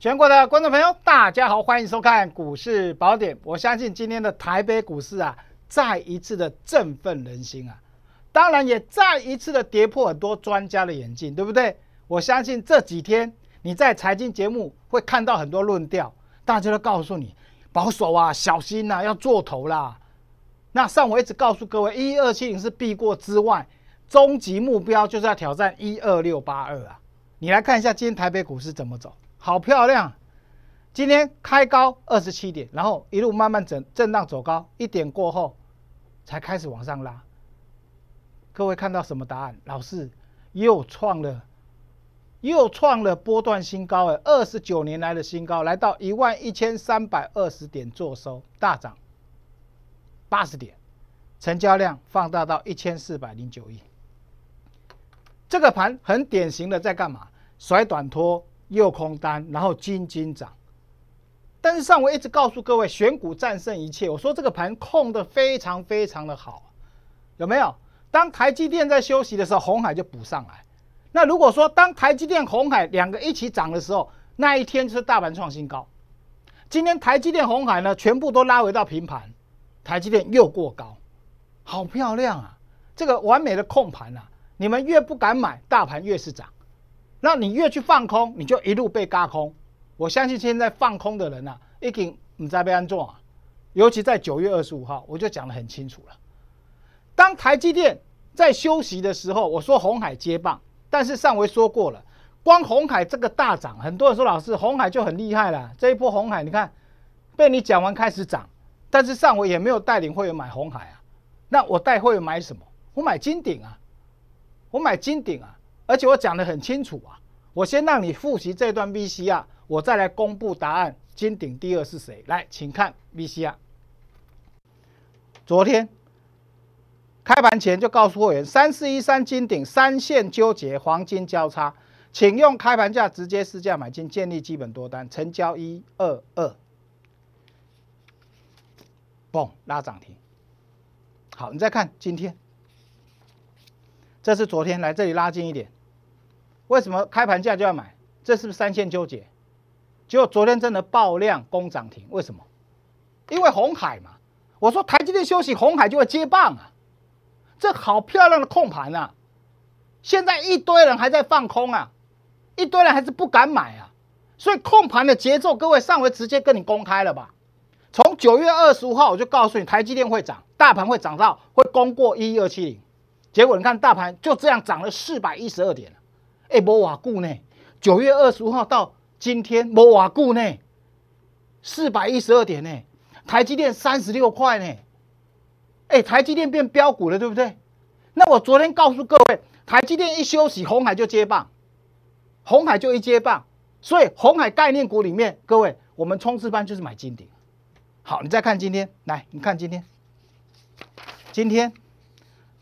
全国的观众朋友，大家好，欢迎收看《股市宝典》。我相信今天的台北股市啊，再一次的振奋人心啊，当然也再一次的跌破很多专家的眼镜，对不对？我相信这几天你在财经节目会看到很多论调，大家都告诉你保守啊，小心呐，要做头啦。那上我一直告诉各位，一二七零是避过之外，终极目标就是要挑战一二六八二啊。你来看一下今天台北股市怎么走。好漂亮！今天开高二十七点，然后一路慢慢震震荡走高，一点过后才开始往上拉。各位看到什么答案？老师又创了又创了波段新高哎，二十九年来的新高，来到一万一千三百二十点做收，大涨八十点，成交量放大到一千四百零九亿。这个盘很典型的在干嘛？甩短拖。又空单，然后金金涨，但是上回一直告诉各位，选股战胜一切。我说这个盘控的非常非常的好，有没有？当台积电在休息的时候，红海就补上来。那如果说当台积电、红海两个一起涨的时候，那一天是大盘创新高。今天台积电、红海呢，全部都拉回到平盘，台积电又过高，好漂亮啊！这个完美的控盘啊，你们越不敢买，大盘越是涨。那你越去放空，你就一路被嘎空。我相信现在放空的人啊，一定你在被安坐啊。尤其在九月二十五号，我就讲的很清楚了。当台积电在休息的时候，我说红海接棒，但是上回说过了，光红海这个大涨，很多人说老师红海就很厉害了。这一波红海，你看被你讲完开始涨，但是上回也没有带领会员买红海啊。那我带会员买什么？我买金鼎啊，我买金鼎啊。而且我讲的很清楚啊，我先让你复习这段 v C r 我再来公布答案。金顶第二是谁？来，请看 v C r 昨天开盘前就告诉货源，三四一三金顶三线纠结黄金交叉，请用开盘价直接试价买进，建立基本多单，成交一二二，嘣拉涨停。好，你再看今天，这是昨天来这里拉近一点。为什么开盘价就要买？这是不是三线纠结？结果昨天真的爆量攻涨停，为什么？因为红海嘛。我说台积电休息，红海就会接棒啊。这好漂亮的控盘啊！现在一堆人还在放空啊，一堆人还是不敢买啊。所以控盘的节奏，各位上回直接跟你公开了吧。从九月二十五号我就告诉你，台积电会涨，大盘会涨到会攻过一一二七零。结果你看大盘就这样涨了四百一十二点哎，没瓦固呢，九月二十五号到今天没瓦固呢，四百一十二点呢，台积电三十六块呢，哎，台积电变标股了，对不对？那我昨天告诉各位，台积电一休息，红海就接棒，红海就一接棒，所以红海概念股里面，各位，我们冲刺班就是买金鼎。好，你再看今天，来，你看今天，今天。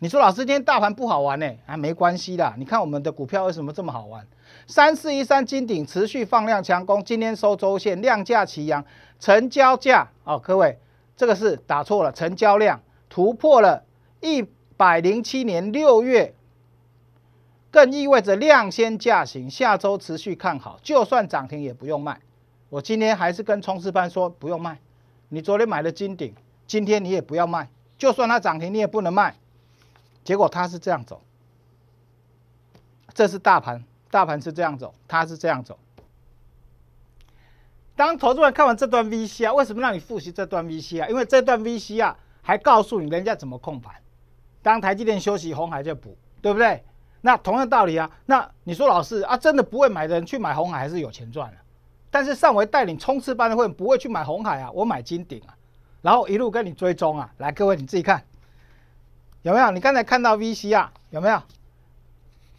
你说老师，今天大盘不好玩呢？啊，没关系的。你看我们的股票为什么这么好玩？三四一三金鼎持续放量强攻，今天收周线，量价齐扬，成交价哦，各位，这个是打错了，成交量突破了一百零七年六月，更意味着量先价行，下周持续看好，就算涨停也不用卖。我今天还是跟冲刺班说不用卖，你昨天买了金鼎，今天你也不要卖，就算它涨停你也不能卖。结果它是这样走，这是大盘，大盘是这样走，它是这样走。当投资人看完这段 VC 啊，为什么让你复习这段 VC 啊？因为这段 VC 啊，还告诉你人家怎么控盘。当台积电休息，红海就补，对不对？那同样道理啊。那你说老师啊，真的不会买的人去买红海还是有钱赚了？但是上回带领冲刺班的会，不会去买红海啊，我买金鼎啊，然后一路跟你追踪啊，来各位你自己看。有没有？你刚才看到 VC 啊？有没有？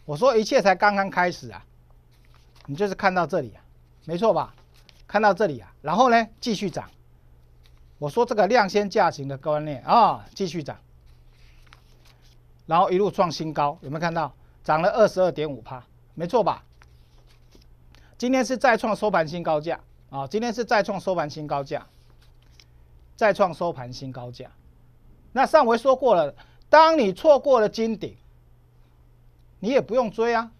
我说一切才刚刚开始啊！你就是看到这里啊，没错吧？看到这里啊，然后呢继续涨。我说这个量先价行的观念啊，继续涨，然后一路创新高，有没有看到？涨了二十二点五趴，没错吧？今天是再创收盘新高价啊！今天是再创收盘新高价，再创收盘新高价。那上回说过了。当你错过了金顶，你也不用追啊。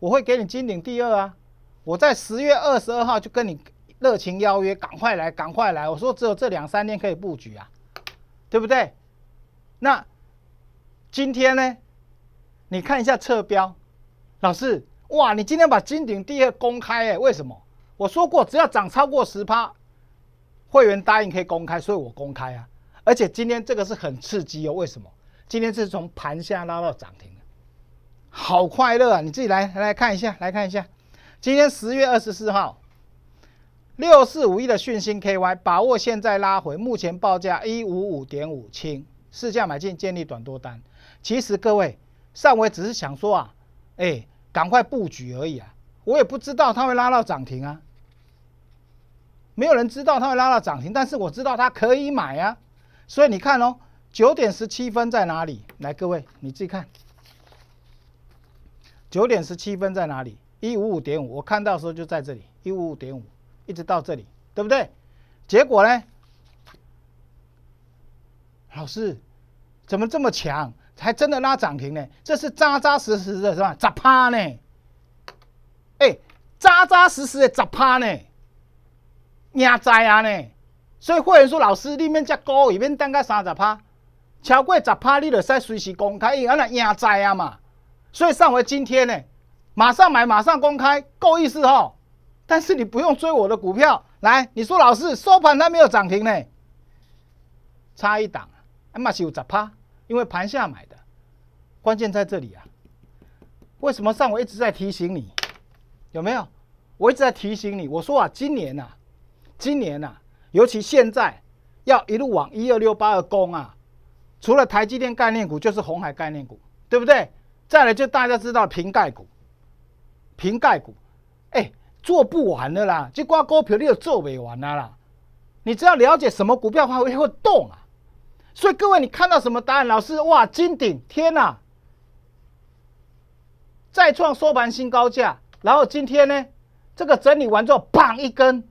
我会给你金顶第二啊。我在十月二十二号就跟你热情邀约，赶快来，赶快来！我说只有这两三天可以布局啊，对不对？那今天呢？你看一下侧标，老师，哇，你今天把金顶第二公开哎？为什么？我说过只要涨超过十趴，会员答应可以公开，所以我公开啊。而且今天这个是很刺激哦，为什么？今天是从盘下拉到涨停，好快乐啊！你自己来来看一下，来看一下，今天十月二十四号，六四五一的讯星 KY，把握现在拉回，目前报价一五五点五，轻市价买进建立短多单。其实各位，上回只是想说啊，哎，赶快布局而已啊，我也不知道它会拉到涨停啊，没有人知道它会拉到涨停，但是我知道它可以买啊。所以你看哦，九点十七分在哪里？来，各位你自己看，九点十七分在哪里？一五五点五，我看到时候就在这里，一五五点五一直到这里，对不对？结果呢？老师怎么这么强，还真的拉涨停呢？这是扎扎实实的，是吧？砸趴呢？哎，扎扎实实的砸趴呢？你啊在啊呢？所以会员说：“老师，里面只股里面等个三十趴，超过十趴你就使随时公开，因为那人知啊嘛。”所以上回今天呢，马上买，马上公开，够意思吼！但是你不用追我的股票。来，你说老师收盘它没有涨停呢，差一档，还嘛只有十趴，因为盘下买的。关键在这里啊！为什么上回一直在提醒你？有没有？我一直在提醒你。我说啊，今年呐，今年呐。尤其现在要一路往一二六八二攻啊，除了台积电概念股就是红海概念股，对不对？再来就大家知道瓶盖股，瓶盖股，哎，做不完的啦，就挂果皮你有做完的啦？你只要了解什么股票会会动啊，所以各位你看到什么答案？老师哇，金鼎天呐，再创收盘新高价，然后今天呢，这个整理完之后，棒一根。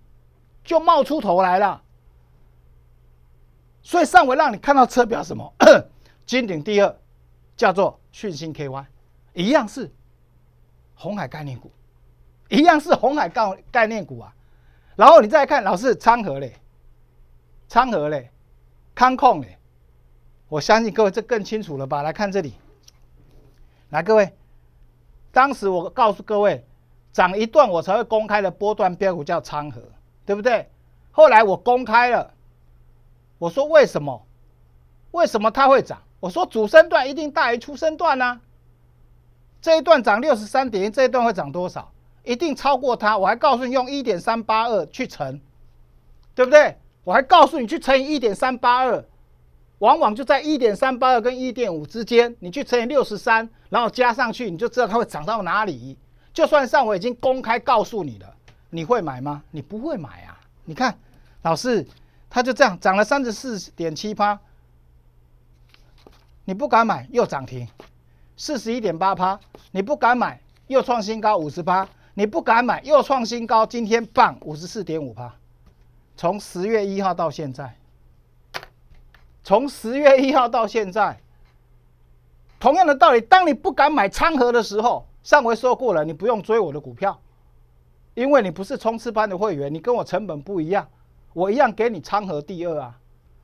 就冒出头来了，所以上回让你看到车表什么 金鼎第二，叫做迅星 K y 一样是红海概念股，一样是红海概概念股啊。然后你再看，老师昌河嘞，昌河嘞，康控嘞，我相信各位这更清楚了吧？来看这里，来各位，当时我告诉各位，涨一段我才会公开的波段标股叫昌河。对不对？后来我公开了，我说为什么？为什么它会涨？我说主升段一定大于出升段啊。这一段涨六十三点一，这一段会涨多少？一定超过它。我还告诉你用一点三八二去乘，对不对？我还告诉你去乘以一点三八二，往往就在一点三八二跟一点五之间。你去乘以六十三，然后加上去，你就知道它会涨到哪里。就算上我已经公开告诉你了。你会买吗？你不会买啊！你看，老师他就这样涨了三十四点七趴，你不敢买又涨停四十一点八趴，你不敢买又创新高五十八，你不敢买又创新高，今天棒五十四点五趴。从十月一号到现在，从十月一号到现在，同样的道理，当你不敢买昌河的时候，上回说过了，你不用追我的股票。因为你不是冲刺班的会员，你跟我成本不一样，我一样给你昌河第二啊。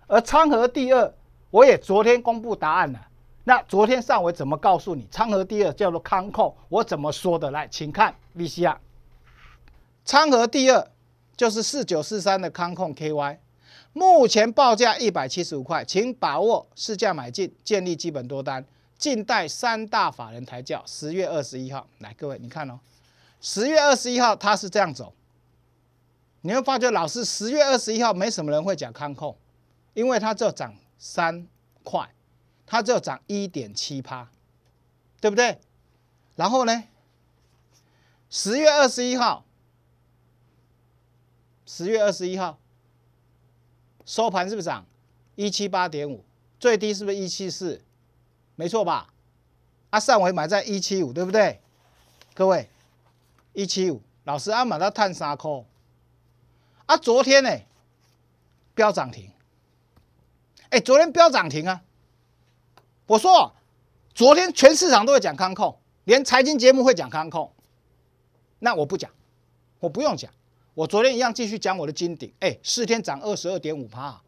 而昌河第二，我也昨天公布答案了。那昨天上回怎么告诉你昌河第二叫做康控？我怎么说的？来，请看 V C R。昌河第二就是四九四三的康控 K Y，目前报价一百七十五块，请把握市价买进，建立基本多单，静待三大法人抬轿。十月二十一号，来各位，你看哦。十月二十一号，它是这样走，你会发觉老师十月二十一号，没什么人会讲看空，因为它就涨三块，它就涨一点七趴，对不对？然后呢，十月二十一号，十月二十一号收盘是不是涨一七八点五？最低是不是一七四？没错吧？阿上伟买在一七五，对不对？各位。一七五，老师阿马达探三颗，啊，昨天呢，飙涨停，哎，昨天飙涨停啊！我说，昨天全市场都会讲康控，连财经节目会讲康控，那我不讲，我不用讲，我昨天一样继续讲我的金顶，哎，四天涨二十二点五趴，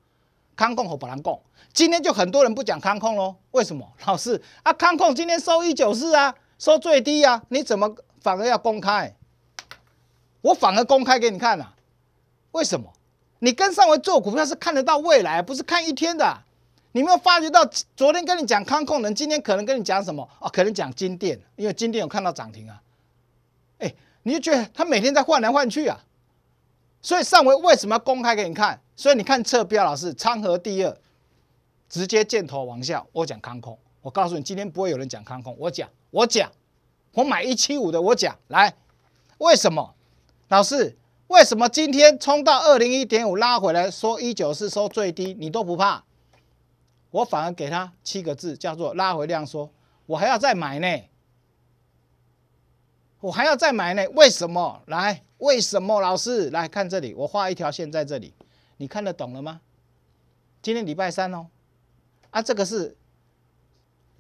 康控和保兰控，今天就很多人不讲康控喽？为什么？老师啊，康控今天收一九四啊，收最低啊，你怎么反而要公开？我反而公开给你看啊！为什么？你跟上回做股票是看得到未来，不是看一天的。你没有发觉到昨天跟你讲康控人今天可能跟你讲什么啊？可能讲金店，因为金店有看到涨停啊。哎，你就觉得他每天在换来换去啊。所以上回为什么要公开给你看？所以你看侧标老师昌河第二，直接箭头往下，我讲康控，我告诉你，今天不会有人讲康控。我讲，我讲，我买一七五的，我讲来，为什么？老师，为什么今天冲到二零一点五拉回来，说一九四收最低，你都不怕？我反而给他七个字，叫做拉回量，说我还要再买呢，我还要再买呢。为什么？来，为什么？老师，来看这里，我画一条线在这里，你看得懂了吗？今天礼拜三哦，啊，这个是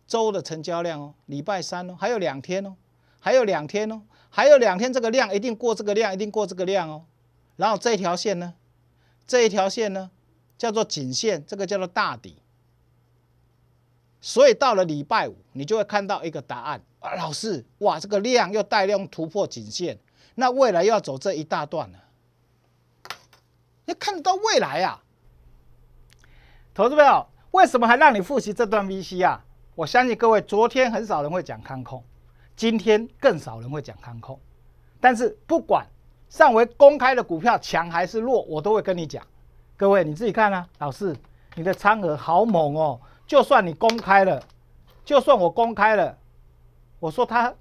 周的成交量哦，礼拜三哦，还有两天哦，还有两天哦。还有两天，这个量一定过这个量，一定过这个量哦。然后这一条线呢，这一条线呢，叫做颈线，这个叫做大底。所以到了礼拜五，你就会看到一个答案啊，老师，哇，这个量又大量突破颈线，那未来又要走这一大段了。要看到未来呀，投资朋友，为什么还让你复习这段 VC 啊？我相信各位昨天很少人会讲看空。今天更少人会讲看空，但是不管上回公开的股票强还是弱，我都会跟你讲，各位你自己看啊，老师，你的仓额好猛哦，就算你公开了，就算我公开了，我说他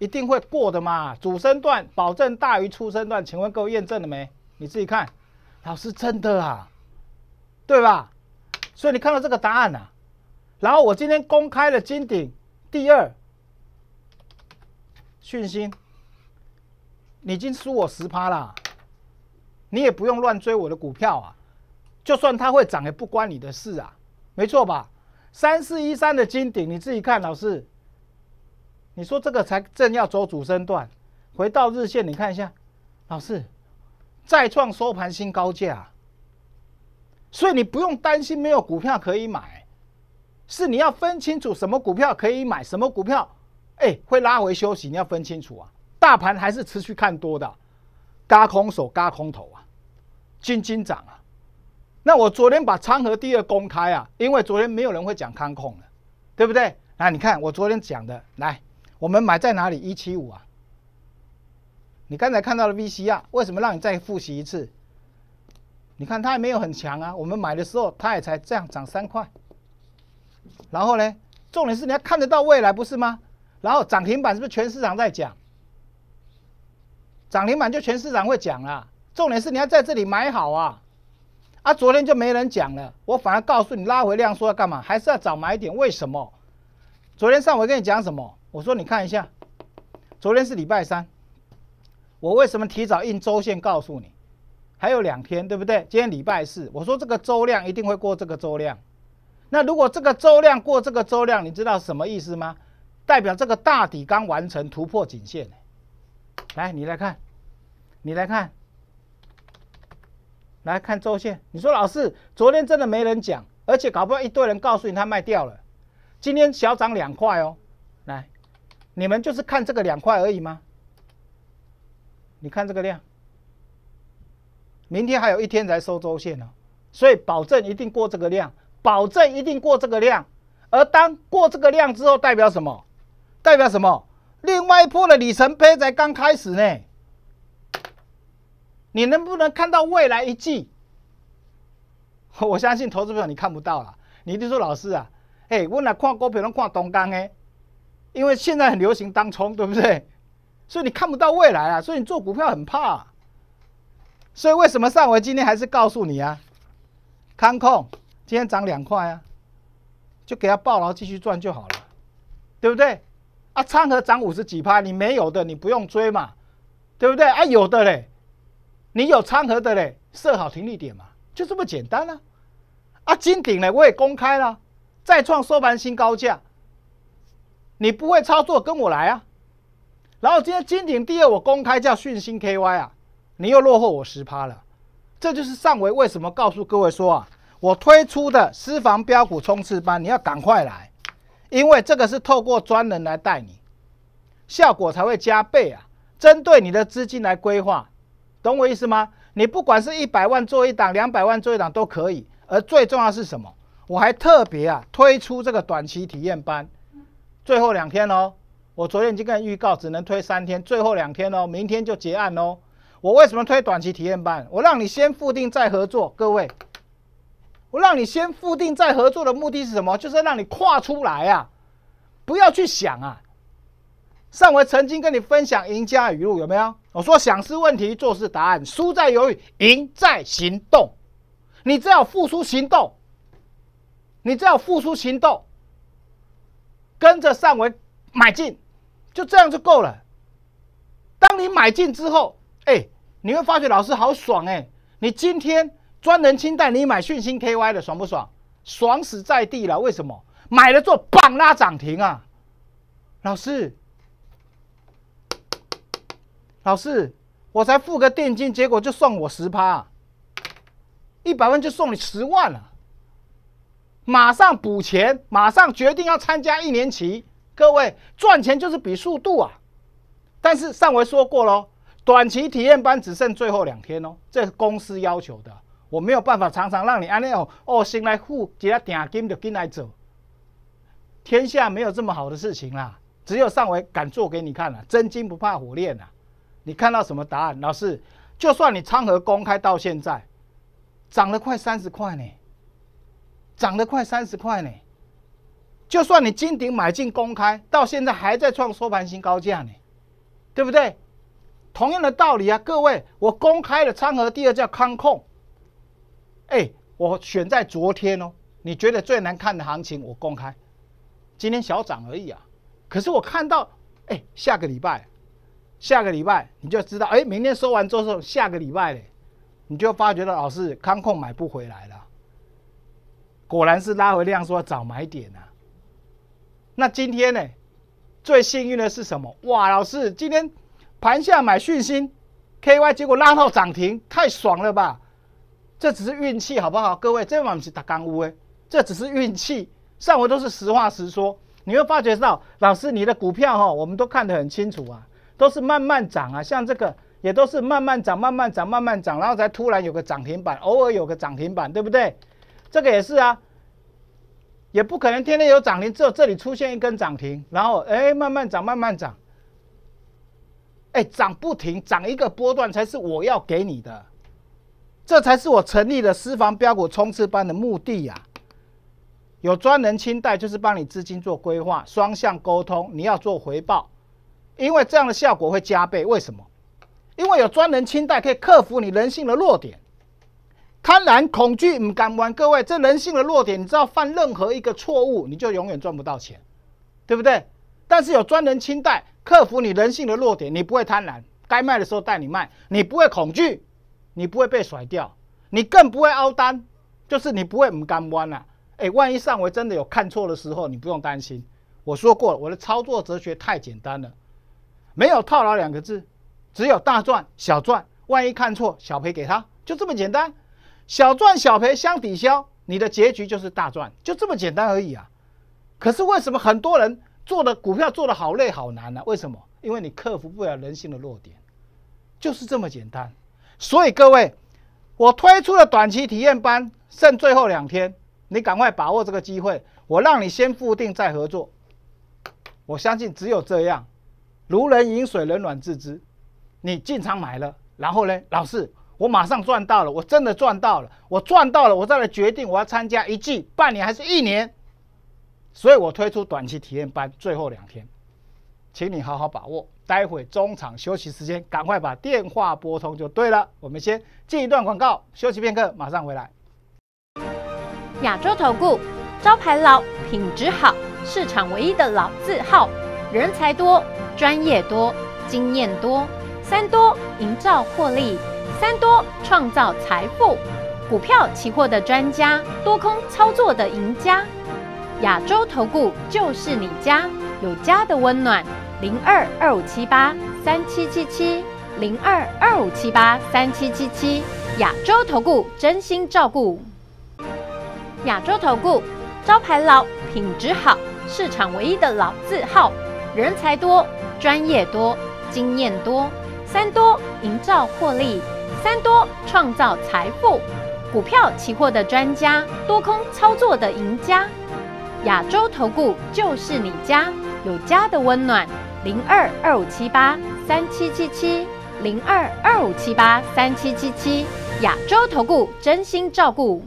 一定会过的嘛，主升段保证大于出升段，请问各位验证了没？你自己看，老师真的啊，对吧？所以你看到这个答案啊，然后我今天公开了金顶第二。讯息，你已经输我十趴啦，你也不用乱追我的股票啊，就算它会涨也不关你的事啊，没错吧？三四一三的金顶，你自己看，老师。你说这个才正要走主升段，回到日线你看一下，老师，再创收盘新高价，所以你不用担心没有股票可以买，是你要分清楚什么股票可以买，什么股票。哎，会拉回休息，你要分清楚啊！大盘还是持续看多的，嘎空手，嘎空头啊，均均涨啊。那我昨天把昌河第二公开啊，因为昨天没有人会讲康控的，对不对？那你看我昨天讲的，来，我们买在哪里？一七五啊。你刚才看到了 VCR，为什么让你再复习一次？你看它也没有很强啊，我们买的时候它也才这样涨三块。然后呢，重点是你要看得到未来，不是吗？然后涨停板是不是全市场在讲？涨停板就全市场会讲啦。重点是你要在这里买好啊！啊，昨天就没人讲了，我反而告诉你拉回量说要干嘛？还是要找买点？为什么？昨天上午跟你讲什么？我说你看一下，昨天是礼拜三，我为什么提早印周线告诉你？还有两天，对不对？今天礼拜四，我说这个周量一定会过这个周量。那如果这个周量过这个周量，你知道什么意思吗？代表这个大底刚完成突破颈线，来，你来看，你来看，来看周线。你说老师，昨天真的没人讲，而且搞不好一堆人告诉你他卖掉了。今天小涨两块哦，来，你们就是看这个两块而已吗？你看这个量，明天还有一天才收周线呢，所以保证一定过这个量，保证一定过这个量。而当过这个量之后，代表什么？代表什么？另外一破的里程碑才刚开始呢。你能不能看到未来一季？我相信投资者你看不到了。你就说老师啊，哎，我哪看股票能看东江哎？因为现在很流行当冲，对不对？所以你看不到未来啊，所以你做股票很怕。所以为什么上回今天还是告诉你啊？看空，今天涨两块啊，就给它抱牢，继续赚就好了，对不对？啊，仓盒涨五十几趴，你没有的，你不用追嘛，对不对？啊，有的嘞，你有仓盒的嘞，设好停利点嘛，就这么简单啦。啊，金鼎呢，我也公开了，再创收盘新高价，你不会操作，跟我来啊。然后今天金鼎第二，我公开叫讯星 KY 啊，你又落后我十趴了，这就是上回为什么告诉各位说啊，我推出的私房标股冲刺班，你要赶快来。因为这个是透过专人来带你，效果才会加倍啊！针对你的资金来规划，懂我意思吗？你不管是一百万做一档，两百万做一档都可以。而最重要是什么？我还特别啊推出这个短期体验班，最后两天哦！我昨天已经跟预告，只能推三天，最后两天哦，明天就结案哦。我为什么推短期体验班？我让你先付定再合作，各位。我让你先付定再合作的目的是什么？就是让你跨出来啊，不要去想啊。上回曾经跟你分享赢家语录有没有？我说想是问题，做是答案。输在犹豫，赢在行动。你只要付出行动，你只要付出行动，跟着上文买进，就这样就够了。当你买进之后，哎，你会发觉老师好爽哎，你今天。专人清代，你买讯星 KY 的爽不爽？爽死在地了！为什么买了做棒拉涨停啊？老师，老师，我才付个定金，结果就送我十趴，一百万就送你十万了。马上补钱，马上决定要参加一年期。各位赚钱就是比速度啊！但是上回说过喽，短期体验班只剩最后两天哦，这是公司要求的。我没有办法常常让你按那种哦先来付，只要点金就进来走。天下没有这么好的事情啦，只有上回敢做给你看了，真金不怕火炼啊！你看到什么答案，老师？就算你昌河公开到现在，涨了快三十块呢，涨了快三十块呢。就算你金鼎买进公开到现在还在创收盘新高价呢，对不对？同样的道理啊，各位，我公开了昌河第二叫康控。哎，我选在昨天哦，你觉得最难看的行情我公开，今天小涨而已啊。可是我看到，哎，下个礼拜，下个礼拜你就知道，哎，明天收完之后下个礼拜嘞，你就发觉了，老师看空买不回来了。果然是拉回量说找买点啊。那今天呢，最幸运的是什么？哇，老师今天盘下买讯息 k y 结果拉到涨停，太爽了吧！这只是运气，好不好？各位，这满不是打钢乌诶，这只是运气。上回都是实话实说，你会发觉到，老师，你的股票哈，我们都看得很清楚啊，都是慢慢涨啊，像这个也都是慢慢涨、慢慢涨、慢慢涨，然后才突然有个涨停板，偶尔有个涨停板，对不对？这个也是啊，也不可能天天有涨停，只有这里出现一根涨停，然后哎慢慢涨、慢慢涨，哎涨不停，涨一个波段才是我要给你的。这才是我成立的私房标股冲刺班的目的呀！有专人清贷，就是帮你资金做规划，双向沟通，你要做回报，因为这样的效果会加倍。为什么？因为有专人清贷，可以克服你人性的弱点——贪婪、恐惧、不敢玩。各位，这人性的弱点，你知道犯任何一个错误，你就永远赚不到钱，对不对？但是有专人清贷，克服你人性的弱点，你不会贪婪，该卖的时候带你卖，你不会恐惧。你不会被甩掉，你更不会凹单，就是你不会五杆弯了。哎，万一上回真的有看错的时候，你不用担心。我说过了，我的操作哲学太简单了，没有套牢两个字，只有大赚小赚。万一看错，小赔给他，就这么简单。小赚小赔相抵消，你的结局就是大赚，就这么简单而已啊。可是为什么很多人做的股票做得好累好难呢？为什么？因为你克服不了人性的弱点，就是这么简单。所以各位，我推出的短期体验班剩最后两天，你赶快把握这个机会，我让你先付定再合作。我相信只有这样，如人饮水，冷暖自知。你进场买了，然后呢，老师，我马上赚到了，我真的赚到了，我赚到了，我再来决定我要参加一季、半年还是一年。所以我推出短期体验班最后两天，请你好好把握。待会中场休息时间，赶快把电话拨通就对了。我们先进一段广告，休息片刻，马上回来。亚洲投顾，招牌老，品质好，市场唯一的老字号，人才多，专业多，经验多，三多营造获利，三多创造财富。股票期货的专家，多空操作的赢家，亚洲投顾就是你家，有家的温暖。零二二五七八三七七七，零二二五七八三七七七。亚洲投顾真心照顾。亚洲投顾，招牌老，品质好，市场唯一的老字号，人才多，专业多，经验多，三多营造获利，三多创造财富。股票期货的专家，多空操作的赢家。亚洲投顾就是你家，有家的温暖。零二二五七八三七七七，零二二五七八三七七七，亚洲投顾真心照顾。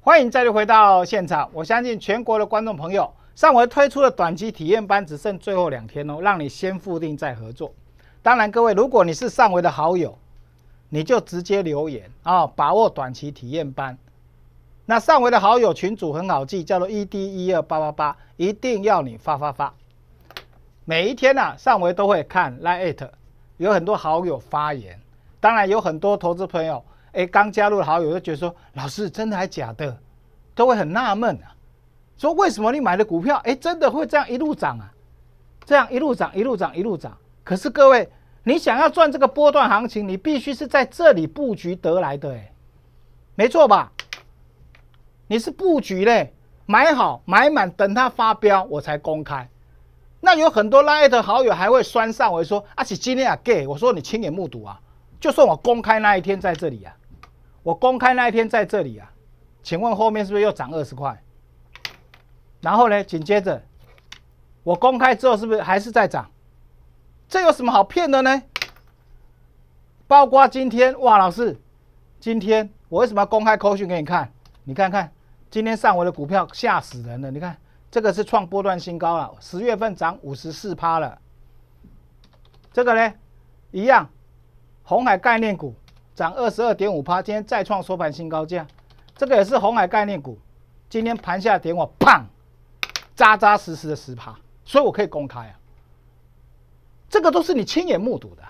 欢迎再度回到现场，我相信全国的观众朋友，上回推出的短期体验班只剩最后两天哦，让你先付定再合作。当然，各位如果你是上回的好友。你就直接留言啊，把握短期体验班。那上回的好友群组很好记，叫做 e d 一二八八八，一定要你发发发。每一天呢，上回都会看 like it，有很多好友发言。当然有很多投资朋友，哎，刚加入好友就觉得说，老师真的还假的，都会很纳闷啊，说为什么你买的股票，哎，真的会这样一路涨啊，这样一路涨一路涨一路涨。可是各位。你想要赚这个波段行情，你必须是在这里布局得来的，哎，没错吧？你是布局嘞，买好买满，等它发飙我才公开。那有很多拉艾特好友还会酸上我，说啊，今天啊 gay。”我说你亲眼目睹啊，就算我公开那一天在这里啊，我公开那一天在这里啊，请问后面是不是又涨二十块？然后呢，紧接着我公开之后是不是还是在涨？这有什么好骗的呢？包括今天，哇，老师，今天我为什么要公开口讯给你看？你看看，今天上午的股票吓死人了。你看这个是创波段新高了，十月份涨五十四趴了。这个呢，一样，红海概念股涨二十二点五趴，今天再创收盘新高价。这个也是红海概念股，今天盘下点我砰，扎扎实实的十趴，所以我可以公开啊。这个都是你亲眼目睹的，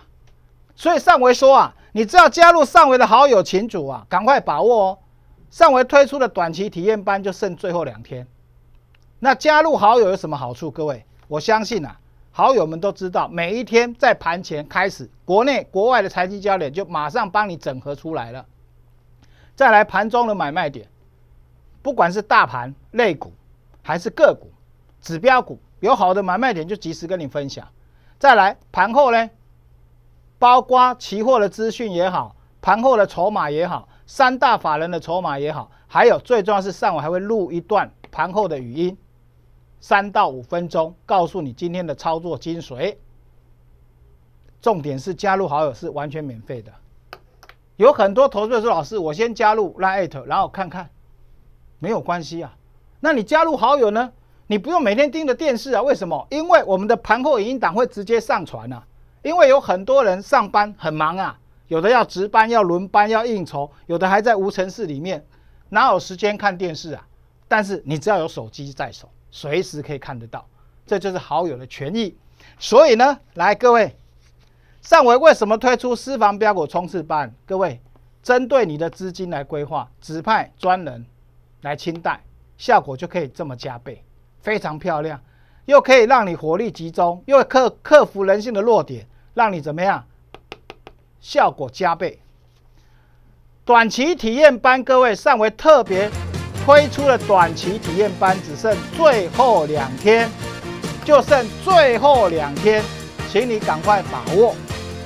所以上回说啊，你只要加入上回的好友群组啊，赶快把握哦！上回推出的短期体验班就剩最后两天，那加入好友有什么好处？各位，我相信啊，好友们都知道，每一天在盘前开始，国内国外的财经焦点就马上帮你整合出来了，再来盘中的买卖点，不管是大盘、类股还是个股、指标股，有好的买卖点就及时跟你分享。再来盘后呢，包括期货的资讯也好，盘后的筹码也好，三大法人的筹码也好，还有最重要是上午还会录一段盘后的语音，三到五分钟，告诉你今天的操作精髓。重点是加入好友是完全免费的，有很多投资者说：“老师，我先加入，拉艾特，然后看看，没有关系啊。”那你加入好友呢？你不用每天盯着电视啊？为什么？因为我们的盘后语音档会直接上传啊！因为有很多人上班很忙啊，有的要值班要轮班要应酬，有的还在无城市里面，哪有时间看电视啊？但是你只要有手机在手，随时可以看得到，这就是好友的权益。所以呢，来各位，上回为什么推出私房标股冲刺班？各位针对你的资金来规划，指派专人来清贷，效果就可以这么加倍。非常漂亮，又可以让你火力集中，又克克服人性的弱点，让你怎么样？效果加倍。短期体验班，各位上回特别推出了短期体验班，只剩最后两天，就剩最后两天，请你赶快把握，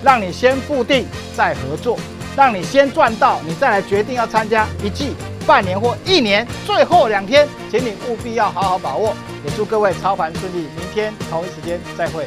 让你先固定再合作，让你先赚到，你再来决定要参加一季。半年或一年最后两天，请你务必要好好把握。也祝各位操盘顺利，明天同一时间再会。